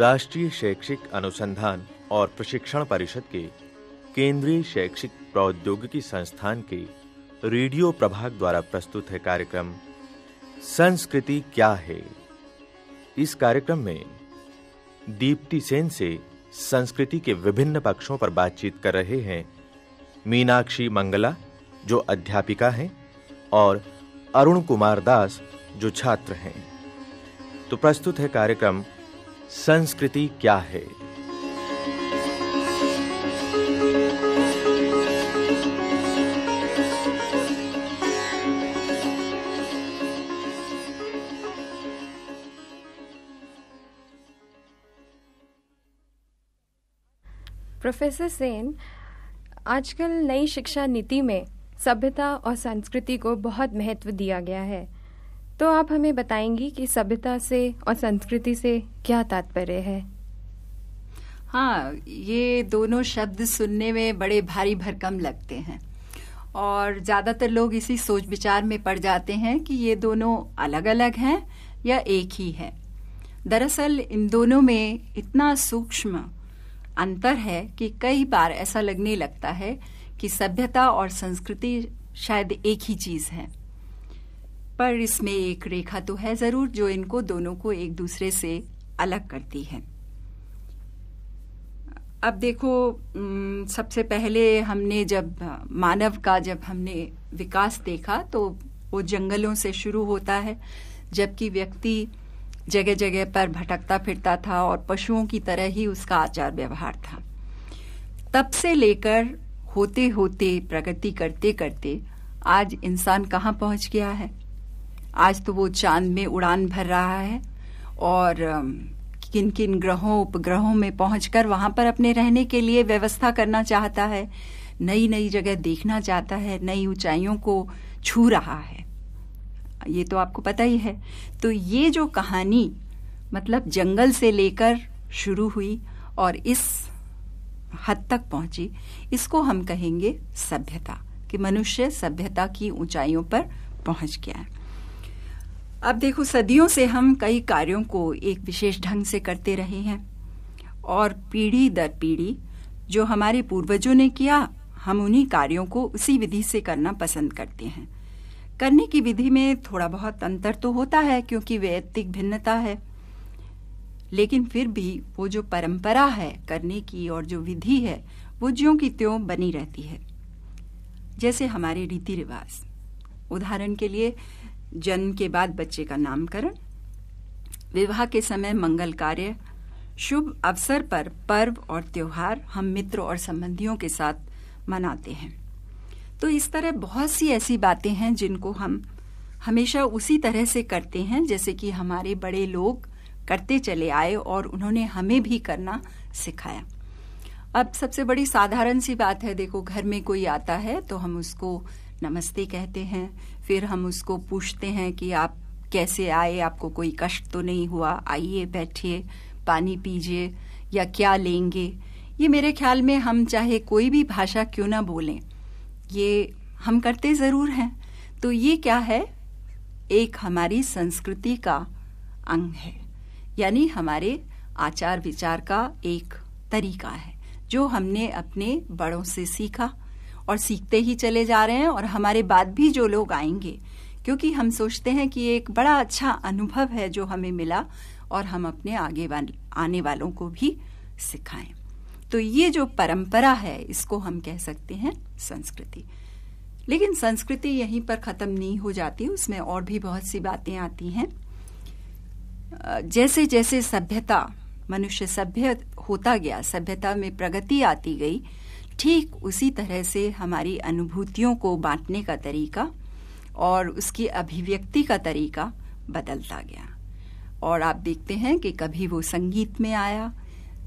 राष्ट्रीय शैक्षिक अनुसंधान और प्रशिक्षण परिषद के केंद्रीय शैक्षिक प्रौद्योगिकी संस्थान के रेडियो प्रभाग द्वारा प्रस्तुत है कार्यक्रम संस्कृति क्या है इस कार्यक्रम में दीप्ति सेन से संस्कृति के विभिन्न पक्षों पर बातचीत कर रहे हैं मीनाक्षी मंगला जो अध्यापिका हैं और अरुण कुमार दास जो छात्र हैं तो प्रस्तुत है कार्यक्रम संस्कृति क्या है प्रोफेसर सेन आजकल नई शिक्षा नीति में सभ्यता और संस्कृति को बहुत महत्व दिया गया है तो आप हमें बताएंगी कि सभ्यता से और संस्कृति से क्या तात्पर्य है हाँ ये दोनों शब्द सुनने में बड़े भारी भरकम लगते हैं और ज़्यादातर लोग इसी सोच विचार में पड़ जाते हैं कि ये दोनों अलग अलग हैं या एक ही है दरअसल इन दोनों में इतना सूक्ष्म अंतर है कि कई बार ऐसा लगने लगता है कि सभ्यता और संस्कृति शायद एक ही चीज़ है पर इसमें एक रेखा तो है जरूर जो इनको दोनों को एक दूसरे से अलग करती है अब देखो सबसे पहले हमने जब मानव का जब हमने विकास देखा तो वो जंगलों से शुरू होता है जबकि व्यक्ति जगह जगह पर भटकता फिरता था और पशुओं की तरह ही उसका आचार व्यवहार था तब से लेकर होते होते प्रगति करते करते आज इंसान कहाँ पहुंच गया है आज तो वो चांद में उड़ान भर रहा है और किन किन ग्रहों उपग्रहों में पहुंचकर वहां पर अपने रहने के लिए व्यवस्था करना चाहता है नई नई जगह देखना चाहता है नई ऊंचाइयों को छू रहा है ये तो आपको पता ही है तो ये जो कहानी मतलब जंगल से लेकर शुरू हुई और इस हद तक पहुंची इसको हम कहेंगे सभ्यता कि मनुष्य सभ्यता की ऊंचाइयों पर पहुंच गया है अब देखो सदियों से हम कई कार्यों को एक विशेष ढंग से करते रहे हैं और पीढ़ी दर पीढ़ी जो हमारे पूर्वजों ने किया हम उन्हीं कार्यों को उसी विधि से करना पसंद करते हैं करने की विधि में थोड़ा बहुत अंतर तो होता है क्योंकि वैयक्तिक भिन्नता है लेकिन फिर भी वो जो परंपरा है करने की और जो विधि है वो ज्यों की त्यों बनी रहती है जैसे हमारे रीति रिवाज उदाहरण के लिए जन्म के बाद बच्चे का नामकरण विवाह के समय मंगल कार्य शुभ अवसर पर पर्व और त्योहार हम मित्र और संबंधियों के साथ मनाते हैं तो इस तरह बहुत सी ऐसी बातें हैं जिनको हम हमेशा उसी तरह से करते हैं जैसे कि हमारे बड़े लोग करते चले आए और उन्होंने हमें भी करना सिखाया अब सबसे बड़ी साधारण सी बात है देखो घर में कोई आता है तो हम उसको नमस्ते कहते हैं फिर हम उसको पूछते हैं कि आप कैसे आए आपको कोई कष्ट तो नहीं हुआ आइए बैठिए पानी पीजिए या क्या लेंगे ये मेरे ख्याल में हम चाहे कोई भी भाषा क्यों ना बोलें ये हम करते ज़रूर हैं तो ये क्या है एक हमारी संस्कृति का अंग है यानी हमारे आचार विचार का एक तरीका है जो हमने अपने बड़ों से सीखा और सीखते ही चले जा रहे हैं और हमारे बाद भी जो लोग आएंगे क्योंकि हम सोचते हैं कि एक बड़ा अच्छा अनुभव है जो हमें मिला और हम अपने आगे वाल, आने वालों को भी सिखाएं तो ये जो परंपरा है इसको हम कह सकते हैं संस्कृति लेकिन संस्कृति यहीं पर ख़त्म नहीं हो जाती उसमें और भी बहुत सी बातें आती हैं जैसे जैसे सभ्यता मनुष्य सभ्य होता गया सभ्यता में प्रगति आती गई ठीक उसी तरह से हमारी अनुभूतियों को बांटने का तरीका और उसकी अभिव्यक्ति का तरीका बदलता गया और आप देखते हैं कि कभी वो संगीत में आया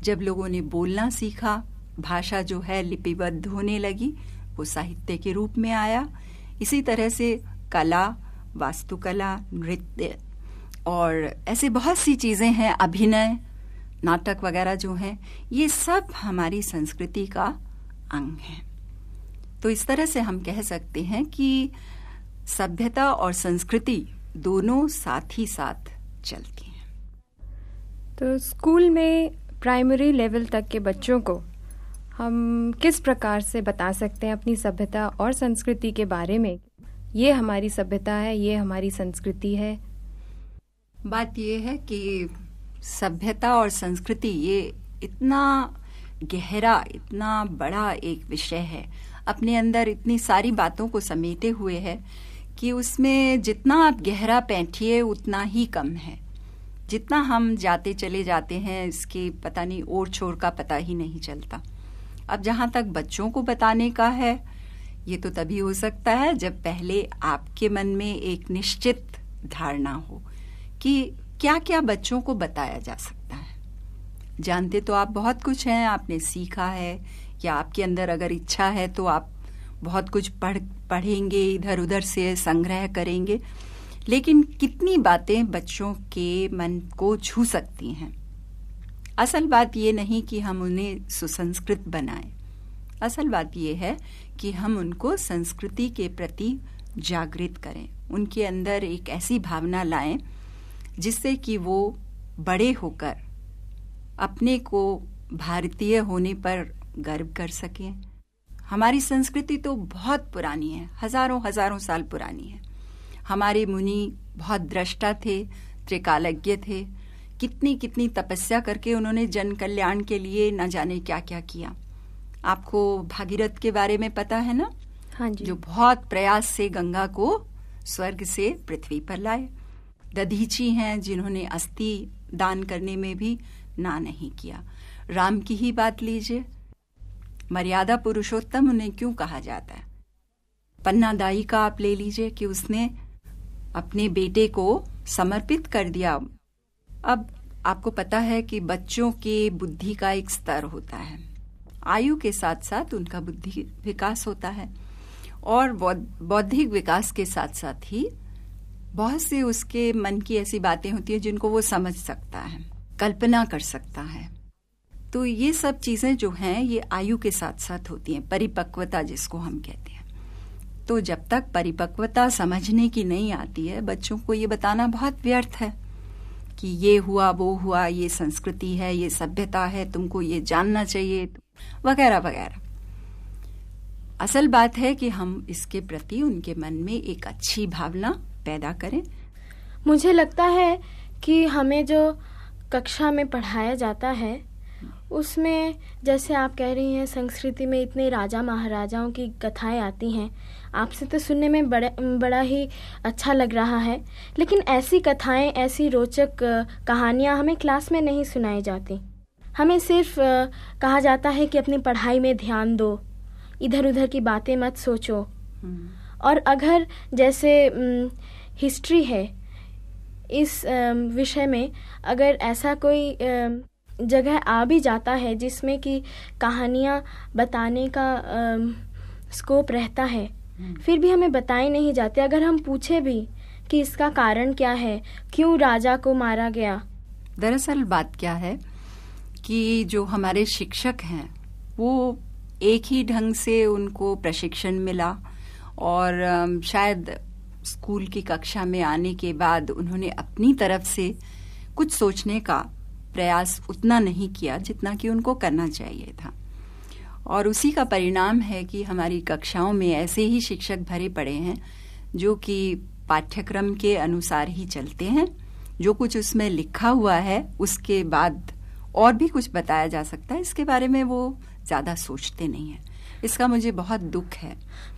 जब लोगों ने बोलना सीखा भाषा जो है लिपिबद्ध होने लगी वो साहित्य के रूप में आया इसी तरह से कला वास्तुकला नृत्य और ऐसे बहुत सी चीज़ें हैं अभिनय नाटक वगैरह जो हैं ये सब हमारी संस्कृति का अंग हैं तो इस तरह से हम कह सकते हैं कि सभ्यता और संस्कृति दोनों साथ ही साथ चलती हैं तो स्कूल में प्राइमरी लेवल तक के बच्चों को हम किस प्रकार से बता सकते हैं अपनी सभ्यता और संस्कृति के बारे में ये हमारी सभ्यता है ये हमारी संस्कृति है बात यह है कि सभ्यता और संस्कृति ये इतना गहरा इतना बड़ा एक विषय है अपने अंदर इतनी सारी बातों को समेटे हुए है कि उसमें जितना आप गहरा पैंठिए उतना ही कम है जितना हम जाते चले जाते हैं इसके पता नहीं ओर छोर का पता ही नहीं चलता अब जहाँ तक बच्चों को बताने का है ये तो तभी हो सकता है जब पहले आपके मन में एक निश्चित धारणा हो कि क्या क्या बच्चों को बताया जा सकता है जानते तो आप बहुत कुछ हैं आपने सीखा है या आपके अंदर अगर इच्छा है तो आप बहुत कुछ पढ़ पढ़ेंगे इधर उधर से संग्रह करेंगे लेकिन कितनी बातें बच्चों के मन को छू सकती हैं असल बात ये नहीं कि हम उन्हें सुसंस्कृत बनाएं असल बात यह है कि हम उनको संस्कृति के प्रति जागृत करें उनके अंदर एक ऐसी भावना लाएं जिससे कि वो बड़े होकर अपने को भारतीय होने पर गर्व कर सकें हमारी संस्कृति तो बहुत पुरानी है हजारों हजारों साल पुरानी है हमारे मुनि बहुत दृष्टा थे त्रिकालज्ञ थे कितनी कितनी तपस्या करके उन्होंने जन कल्याण के लिए न जाने क्या क्या किया आपको भागीरथ के बारे में पता है ना हाँ जी जो बहुत प्रयास से गंगा को स्वर्ग से पृथ्वी पर लाए दधीची हैं जिन्होंने अस्थि दान करने में भी ना नहीं किया राम की ही बात लीजिए मर्यादा पुरुषोत्तम उन्हें क्यों कहा जाता है पन्नादाई का आप ले लीजिए कि उसने अपने बेटे को समर्पित कर दिया अब आपको पता है कि बच्चों के बुद्धि का एक स्तर होता है आयु के साथ साथ उनका बुद्धि विकास होता है और बौद्धिक विकास के साथ साथ ही बहुत से उसके मन की ऐसी बातें होती हैं जिनको वो समझ सकता है कल्पना कर सकता है तो ये सब चीज़ें जो हैं ये आयु के साथ साथ होती हैं परिपक्वता जिसको हम कहते हैं तो जब तक परिपक्वता समझने की नहीं आती है बच्चों को ये बताना बहुत व्यर्थ है कि ये हुआ वो हुआ ये संस्कृति है ये सभ्यता है तुमको ये जानना चाहिए वगैरह वगैरह असल बात है कि हम इसके प्रति उनके मन में एक अच्छी भावना पैदा करें मुझे लगता है कि हमें जो कक्षा में पढ़ाया जाता है उसमें जैसे आप कह रही हैं संस्कृति में इतने राजा महाराजाओं की कथाएं आती हैं आपसे तो सुनने में बड़ा बड़ा ही अच्छा लग रहा है लेकिन ऐसी कथाएं ऐसी रोचक कहानियां हमें क्लास में नहीं सुनाई जाती हमें सिर्फ कहा जाता है कि अपनी पढ़ाई में ध्यान दो इधर उधर की बातें मत सोचो हम्म। और अगर जैसे हिस्ट्री है इस विषय में अगर ऐसा कोई जगह आ भी जाता है जिसमें कि कहानियाँ बताने का स्कोप रहता है हम्म। फिर भी हमें बताए नहीं जाते अगर हम पूछे भी कि इसका कारण क्या है क्यों राजा को मारा गया दरअसल बात क्या है कि जो हमारे शिक्षक हैं वो एक ही ढंग से उनको प्रशिक्षण मिला और शायद स्कूल की कक्षा में आने के बाद उन्होंने अपनी तरफ से कुछ सोचने का प्रयास उतना नहीं किया जितना कि उनको करना चाहिए था और उसी का परिणाम है कि हमारी कक्षाओं में ऐसे ही शिक्षक भरे पड़े हैं जो कि पाठ्यक्रम के अनुसार ही चलते हैं जो कुछ उसमें लिखा हुआ है उसके बाद और भी कुछ बताया जा सकता है इसके बारे में वो ज़्यादा सोचते नहीं हैं इसका मुझे बहुत दुख है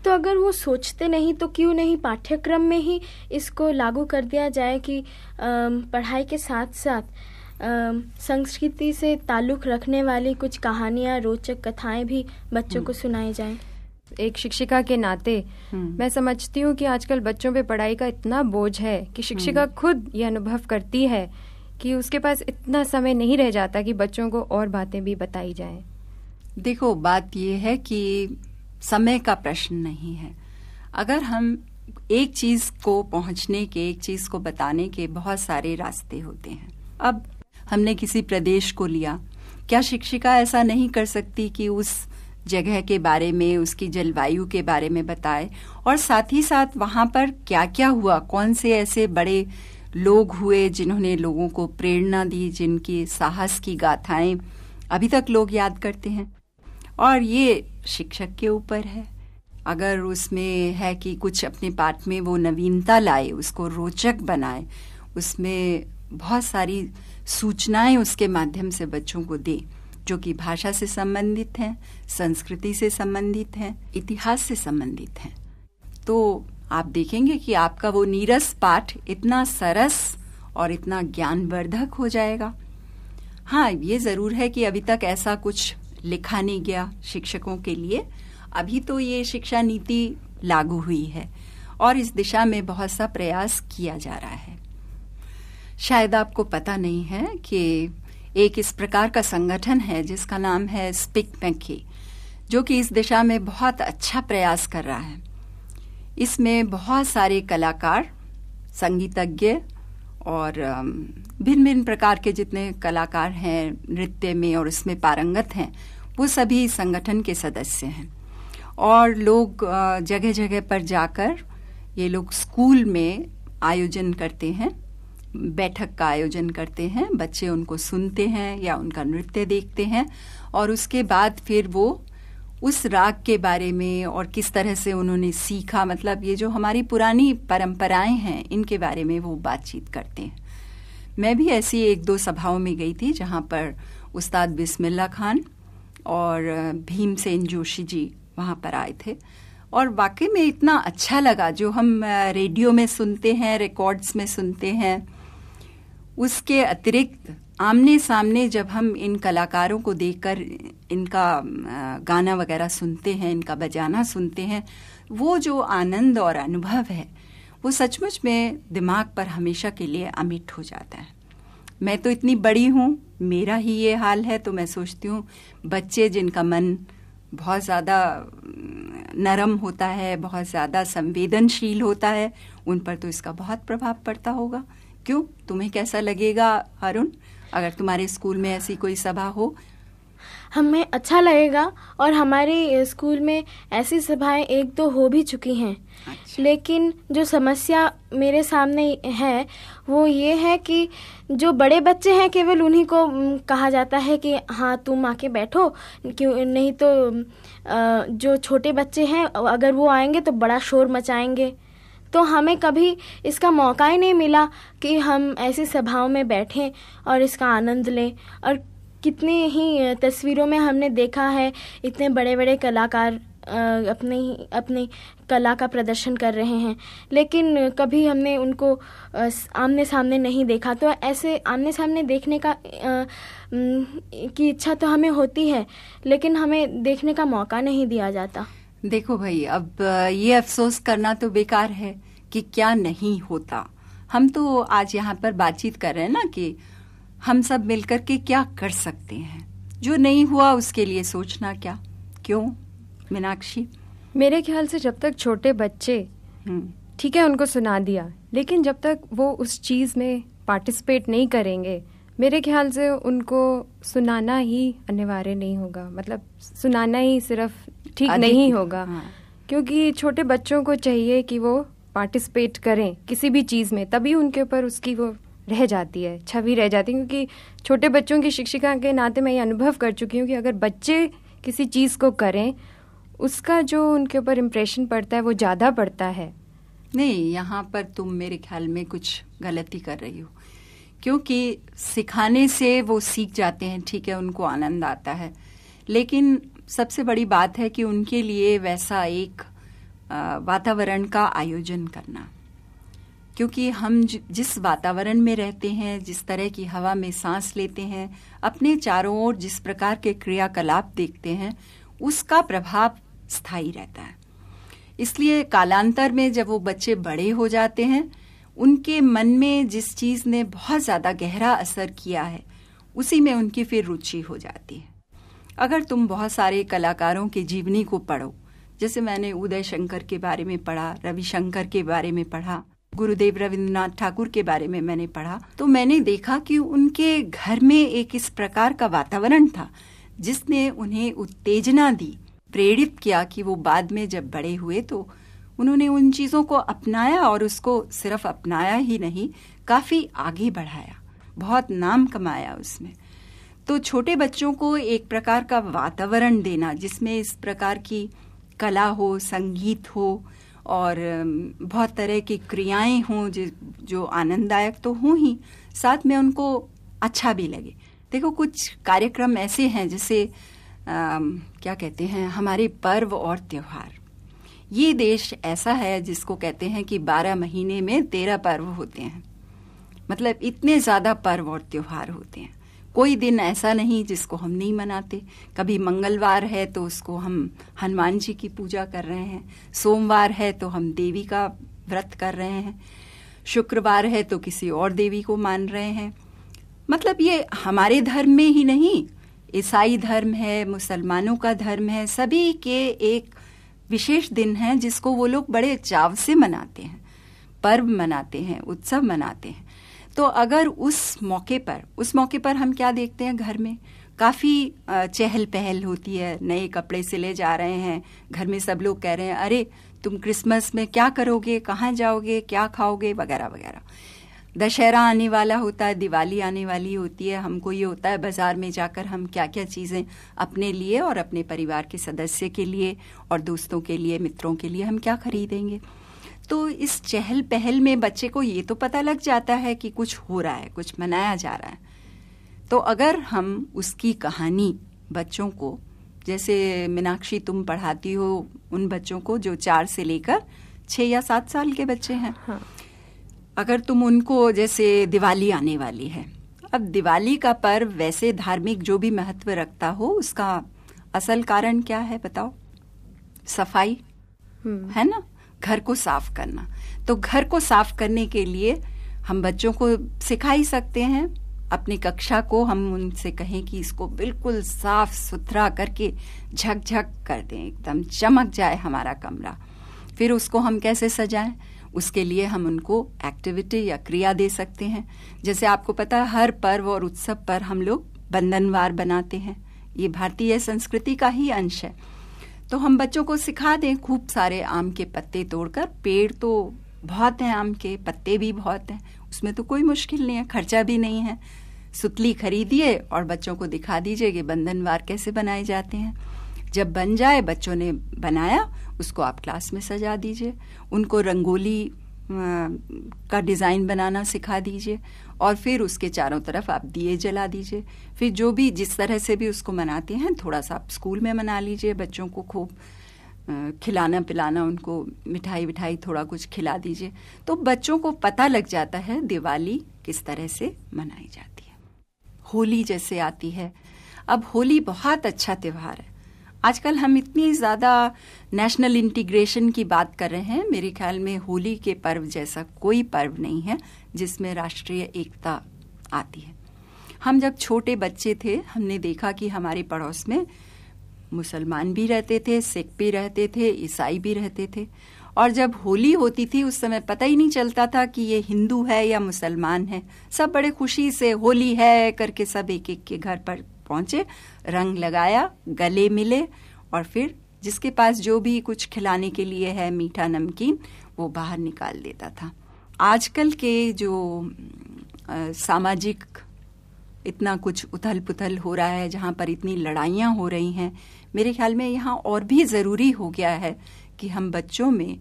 तो अगर वो सोचते नहीं तो क्यों नहीं पाठ्यक्रम में ही इसको लागू कर दिया जाए कि पढ़ाई के साथ साथ संस्कृति से ताल्लुक़ रखने वाली कुछ कहानियाँ रोचक कथाएं भी बच्चों को हम्म। सुनाई जाएं एक शिक्षिका के नाते हम्म। मैं समझती हूँ कि आजकल बच्चों पे पढ़ाई का इतना बोझ है कि शिक्षिका हम्म। खुद ये अनुभव करती है कि उसके पास इतना समय नहीं रह जाता कि बच्चों को और बातें भी बताई जाएं देखो बात यह है कि समय का प्रश्न नहीं है अगर हम एक चीज को पहुंचने के एक चीज को बताने के बहुत सारे रास्ते होते हैं अब हमने किसी प्रदेश को लिया क्या शिक्षिका ऐसा नहीं कर सकती कि उस जगह के बारे में उसकी जलवायु के बारे में बताए और साथ ही साथ वहां पर क्या क्या हुआ कौन से ऐसे बड़े लोग हुए जिन्होंने लोगों को प्रेरणा दी जिनकी साहस की गाथाएं अभी तक लोग याद करते हैं और ये शिक्षक के ऊपर है अगर उसमें है कि कुछ अपने पाठ में वो नवीनता लाए उसको रोचक बनाए उसमें बहुत सारी सूचनाएं उसके माध्यम से बच्चों को दे जो कि भाषा से संबंधित हैं संस्कृति से संबंधित हैं इतिहास से संबंधित हैं तो आप देखेंगे कि आपका वो नीरस पाठ इतना सरस और इतना ज्ञानवर्धक हो जाएगा हाँ ये ज़रूर है कि अभी तक ऐसा कुछ लिखा नहीं गया शिक्षकों के लिए अभी तो ये शिक्षा नीति लागू हुई है और इस दिशा में बहुत सा प्रयास किया जा रहा है शायद आपको पता नहीं है कि एक इस प्रकार का संगठन है जिसका नाम है स्पिक पैंकी जो कि इस दिशा में बहुत अच्छा प्रयास कर रहा है इसमें बहुत सारे कलाकार संगीतज्ञ और भिन्न भिन्न प्रकार के जितने कलाकार हैं नृत्य में और इसमें पारंगत हैं वो सभी संगठन के सदस्य हैं और लोग जगह जगह पर जाकर ये लोग स्कूल में आयोजन करते हैं बैठक का आयोजन करते हैं बच्चे उनको सुनते हैं या उनका नृत्य देखते हैं और उसके बाद फिर वो उस राग के बारे में और किस तरह से उन्होंने सीखा मतलब ये जो हमारी पुरानी परंपराएं हैं इनके बारे में वो बातचीत करते हैं मैं भी ऐसी एक दो सभाओं में गई थी जहाँ पर उस्ताद बिस्मिल्ला खान और भीमसेन जोशी जी वहाँ पर आए थे और वाकई में इतना अच्छा लगा जो हम रेडियो में सुनते हैं रिकॉर्ड्स में सुनते हैं उसके अतिरिक्त आमने सामने जब हम इन कलाकारों को देखकर इनका गाना वगैरह सुनते हैं इनका बजाना सुनते हैं वो जो आनंद और अनुभव है वो सचमुच में दिमाग पर हमेशा के लिए अमिट हो जाता है मैं तो इतनी बड़ी हूँ मेरा ही ये हाल है तो मैं सोचती हूँ बच्चे जिनका मन बहुत ज़्यादा नरम होता है बहुत ज़्यादा संवेदनशील होता है उन पर तो इसका बहुत प्रभाव पड़ता होगा क्यों तुम्हें कैसा लगेगा अरुण अगर तुम्हारे स्कूल में ऐसी कोई सभा हो हमें अच्छा लगेगा और हमारे स्कूल में ऐसी सभाएं एक दो हो भी चुकी हैं अच्छा। लेकिन जो समस्या मेरे सामने है वो ये है कि जो बड़े बच्चे हैं केवल उन्हीं को कहा जाता है कि हाँ तुम आके बैठो क्यों नहीं तो जो छोटे बच्चे हैं अगर वो आएंगे तो बड़ा शोर मचाएंगे तो हमें कभी इसका मौका ही नहीं मिला कि हम ऐसी सभाओं में बैठें और इसका आनंद लें और कितने ही तस्वीरों में हमने देखा है इतने बड़े बड़े कलाकार अपने अपने अपनी कला का प्रदर्शन कर रहे हैं लेकिन कभी हमने उनको आमने सामने नहीं देखा तो ऐसे आमने सामने देखने का की इच्छा तो हमें होती है लेकिन हमें देखने का मौका नहीं दिया जाता देखो भाई अब ये अफसोस करना तो बेकार है कि क्या नहीं होता हम तो आज यहाँ पर बातचीत कर रहे हैं ना कि हम सब मिलकर के क्या कर सकते हैं जो नहीं हुआ उसके लिए सोचना क्या क्यों मीनाक्षी मेरे ख्याल से जब तक छोटे बच्चे हम्म। ठीक है उनको सुना दिया लेकिन जब तक वो उस चीज़ में पार्टिसिपेट नहीं करेंगे मेरे ख्याल से उनको सुनाना ही अनिवार्य नहीं होगा मतलब सुनाना ही सिर्फ ठीक नहीं होगा हाँ। क्योंकि छोटे बच्चों को चाहिए कि वो पार्टिसिपेट करें किसी भी चीज़ में तभी उनके ऊपर उसकी वो रह जाती है छवि रह जाती है क्योंकि छोटे बच्चों की शिक्षिका के नाते मैं ये अनुभव कर चुकी हूँ कि अगर बच्चे किसी चीज़ को करें उसका जो उनके ऊपर इम्प्रेशन पड़ता है वो ज़्यादा पड़ता है नहीं यहाँ पर तुम मेरे ख्याल में कुछ गलती कर रही हो क्योंकि सिखाने से वो सीख जाते हैं ठीक है उनको आनंद आता है लेकिन सबसे बड़ी बात है कि उनके लिए वैसा एक वातावरण का आयोजन करना क्योंकि हम जिस वातावरण में रहते हैं जिस तरह की हवा में सांस लेते हैं अपने चारों ओर जिस प्रकार के क्रियाकलाप देखते हैं उसका प्रभाव स्थायी रहता है इसलिए कालांतर में जब वो बच्चे बड़े हो जाते हैं उनके मन में जिस चीज़ ने बहुत ज़्यादा गहरा असर किया है उसी में उनकी फिर रुचि हो जाती है अगर तुम बहुत सारे कलाकारों की जीवनी को पढ़ो जैसे मैंने उदय शंकर के बारे में पढ़ा रविशंकर के बारे में पढ़ा गुरुदेव रविन्द्रनाथ ठाकुर के बारे में मैंने पढ़ा तो मैंने देखा कि उनके घर में एक इस प्रकार का वातावरण था जिसने उन्हें उत्तेजना दी प्रेरित किया कि वो बाद में जब बड़े हुए तो उन्होंने उन चीज़ों को अपनाया और उसको सिर्फ अपनाया ही नहीं काफ़ी आगे बढ़ाया बहुत नाम कमाया उसमें तो छोटे बच्चों को एक प्रकार का वातावरण देना जिसमें इस प्रकार की कला हो संगीत हो और बहुत तरह की क्रियाएं हों जो आनंददायक तो हों ही साथ में उनको अच्छा भी लगे देखो कुछ कार्यक्रम ऐसे हैं जैसे क्या कहते हैं हमारे पर्व और त्यौहार ये देश ऐसा है जिसको कहते हैं कि बारह महीने में तेरह पर्व होते हैं मतलब इतने ज़्यादा पर्व और त्यौहार होते हैं कोई दिन ऐसा नहीं जिसको हम नहीं मनाते कभी मंगलवार है तो उसको हम हनुमान जी की पूजा कर रहे हैं सोमवार है तो हम देवी का व्रत कर रहे हैं शुक्रवार है तो किसी और देवी को मान रहे हैं मतलब ये हमारे धर्म में ही नहीं ईसाई धर्म है मुसलमानों का धर्म है सभी के एक विशेष दिन है जिसको वो लोग बड़े चाव से मनाते हैं पर्व मनाते हैं उत्सव मनाते हैं तो अगर उस मौके पर उस मौके पर हम क्या देखते हैं घर में काफ़ी चहल पहल होती है नए कपड़े सिले जा रहे हैं घर में सब लोग कह रहे हैं अरे तुम क्रिसमस में क्या करोगे कहाँ जाओगे क्या खाओगे वगैरह वगैरह दशहरा आने वाला होता है दिवाली आने वाली होती है हमको ये होता है बाज़ार में जाकर हम क्या क्या चीज़ें अपने लिए और अपने परिवार के सदस्य के लिए और दोस्तों के लिए मित्रों के लिए हम क्या खरीदेंगे तो इस चहल पहल में बच्चे को ये तो पता लग जाता है कि कुछ हो रहा है कुछ मनाया जा रहा है तो अगर हम उसकी कहानी बच्चों को जैसे मीनाक्षी तुम पढ़ाती हो उन बच्चों को जो चार से लेकर छः या सात साल के बच्चे हैं हाँ। अगर तुम उनको जैसे दिवाली आने वाली है अब दिवाली का पर्व वैसे धार्मिक जो भी महत्व रखता हो उसका असल कारण क्या है बताओ सफाई हम्म। है ना घर को साफ करना तो घर को साफ करने के लिए हम बच्चों को सिखा ही सकते हैं अपनी कक्षा को हम उनसे कहें कि इसको बिल्कुल साफ सुथरा करके झकझक कर दें एकदम चमक जाए हमारा कमरा फिर उसको हम कैसे सजाएं उसके लिए हम उनको एक्टिविटी या क्रिया दे सकते हैं जैसे आपको पता है हर पर्व और उत्सव पर हम लोग बंधनवार बनाते हैं ये भारतीय संस्कृति का ही अंश है तो हम बच्चों को सिखा दें खूब सारे आम के पत्ते तोड़कर पेड़ तो बहुत हैं आम के पत्ते भी बहुत हैं उसमें तो कोई मुश्किल नहीं है खर्चा भी नहीं है सुतली खरीदिए और बच्चों को दिखा दीजिए कि बंधनवार कैसे बनाए जाते हैं जब बन जाए बच्चों ने बनाया उसको आप क्लास में सजा दीजिए उनको रंगोली का डिज़ाइन बनाना सिखा दीजिए और फिर उसके चारों तरफ आप दिए जला दीजिए फिर जो भी जिस तरह से भी उसको मनाते हैं थोड़ा सा आप स्कूल में मना लीजिए बच्चों को खूब खिलाना पिलाना उनको मिठाई विठाई थोड़ा कुछ खिला दीजिए तो बच्चों को पता लग जाता है दिवाली किस तरह से मनाई जाती है होली जैसे आती है अब होली बहुत अच्छा त्यौहार है आजकल हम इतनी ज़्यादा नेशनल इंटीग्रेशन की बात कर रहे हैं मेरे ख्याल में होली के पर्व जैसा कोई पर्व नहीं है जिसमें राष्ट्रीय एकता आती है हम जब छोटे बच्चे थे हमने देखा कि हमारे पड़ोस में मुसलमान भी रहते थे सिख भी रहते थे ईसाई भी रहते थे और जब होली होती थी उस समय पता ही नहीं चलता था कि ये हिंदू है या मुसलमान है सब बड़े खुशी से होली है करके सब एक एक के घर पर पहुंचे रंग लगाया गले मिले और फिर जिसके पास जो भी कुछ खिलाने के लिए है मीठा नमकीन वो बाहर निकाल देता था आजकल के जो आ, सामाजिक इतना कुछ उथल पुथल हो रहा है जहाँ पर इतनी लड़ाइयाँ हो रही हैं मेरे ख्याल में यहाँ और भी ज़रूरी हो गया है कि हम बच्चों में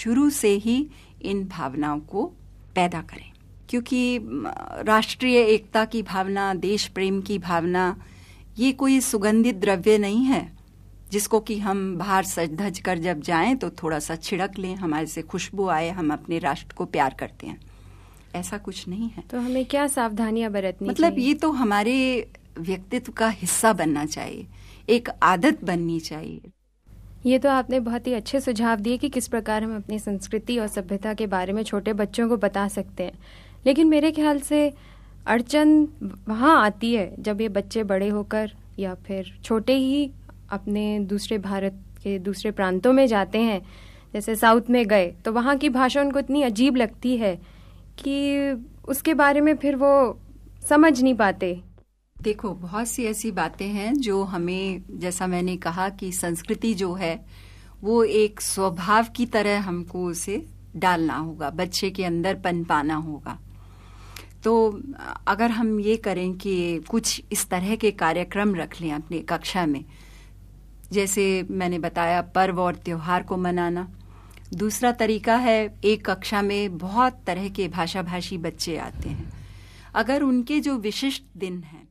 शुरू से ही इन भावनाओं को पैदा करें क्योंकि राष्ट्रीय एकता की भावना देश प्रेम की भावना ये कोई सुगंधित द्रव्य नहीं है जिसको कि हम बाहर सज धज कर जब जाएं तो थोड़ा सा छिड़क लें हमारे से खुशबू आए हम अपने राष्ट्र को प्यार करते हैं ऐसा कुछ नहीं है तो हमें क्या सावधानियां बरतनी मतलब ये तो हमारे व्यक्तित्व का हिस्सा बनना चाहिए एक आदत बननी चाहिए ये तो आपने बहुत ही अच्छे सुझाव दिए कि किस प्रकार हम अपनी संस्कृति और सभ्यता के बारे में छोटे बच्चों को बता सकते हैं लेकिन मेरे ख्याल से अड़चन वहाँ आती है जब ये बच्चे बड़े होकर या फिर छोटे ही अपने दूसरे भारत के दूसरे प्रांतों में जाते हैं जैसे साउथ में गए तो वहाँ की भाषा उनको इतनी अजीब लगती है कि उसके बारे में फिर वो समझ नहीं पाते देखो बहुत सी ऐसी बातें हैं जो हमें जैसा मैंने कहा कि संस्कृति जो है वो एक स्वभाव की तरह हमको उसे डालना होगा बच्चे के अंदर पनपाना होगा तो अगर हम ये करें कि कुछ इस तरह के कार्यक्रम रख लें अपनी कक्षा में जैसे मैंने बताया पर्व और त्यौहार को मनाना दूसरा तरीका है एक कक्षा में बहुत तरह के भाषा भाषी बच्चे आते हैं अगर उनके जो विशिष्ट दिन हैं